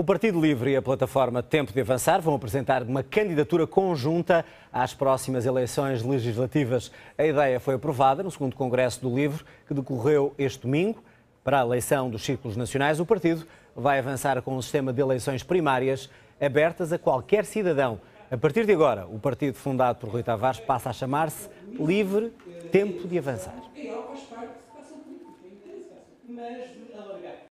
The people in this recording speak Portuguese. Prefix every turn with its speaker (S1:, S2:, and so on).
S1: O Partido Livre e a plataforma Tempo de Avançar vão apresentar uma candidatura conjunta às próximas eleições legislativas. A ideia foi aprovada no segundo Congresso do Livre, que decorreu este domingo. Para a eleição dos círculos nacionais, o partido vai avançar com um sistema de eleições primárias abertas a qualquer cidadão. A partir de agora, o partido fundado por Rui Tavares passa a chamar-se Livre Tempo de Avançar.